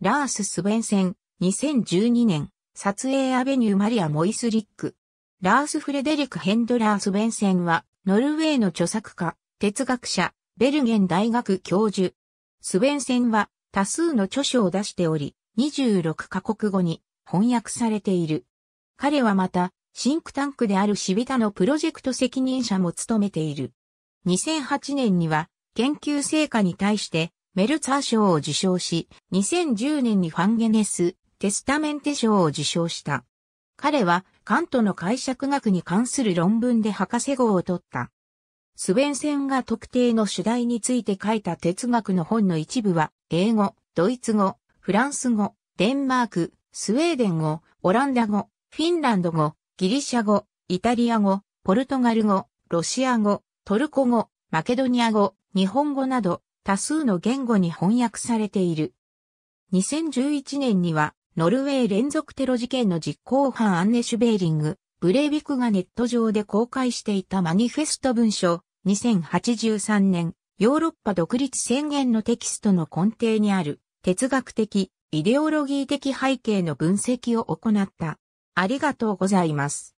ラース・スベンセン、2012年、撮影アベニュー・マリア・モイスリック。ラース・フレデリク・ヘンドラー・スベンセンは、ノルウェーの著作家、哲学者、ベルゲン大学教授。スベンセンは、多数の著書を出しており、26カ国語に翻訳されている。彼はまた、シンクタンクであるシビタのプロジェクト責任者も務めている。2008年には、研究成果に対して、メルツァー賞を受賞し、2010年にファンゲネス・テスタメンテ賞を受賞した。彼は、カントの解釈学に関する論文で博士号を取った。スベンセンが特定の主題について書いた哲学の本の一部は、英語、ドイツ語、フランス語、デンマーク、スウェーデン語、オランダ語、フィンランド語、ギリシャ語、イタリア語、ポルトガル語、ロシア語、トルコ語、マケドニア語、日本語など多数の言語に翻訳されている。2011年には、ノルウェー連続テロ事件の実行犯アンネ・シュベーリング、ブレイビクがネット上で公開していたマニフェスト文書、2083年、ヨーロッパ独立宣言のテキストの根底にある哲学的、イデオロギー的背景の分析を行った。ありがとうございます。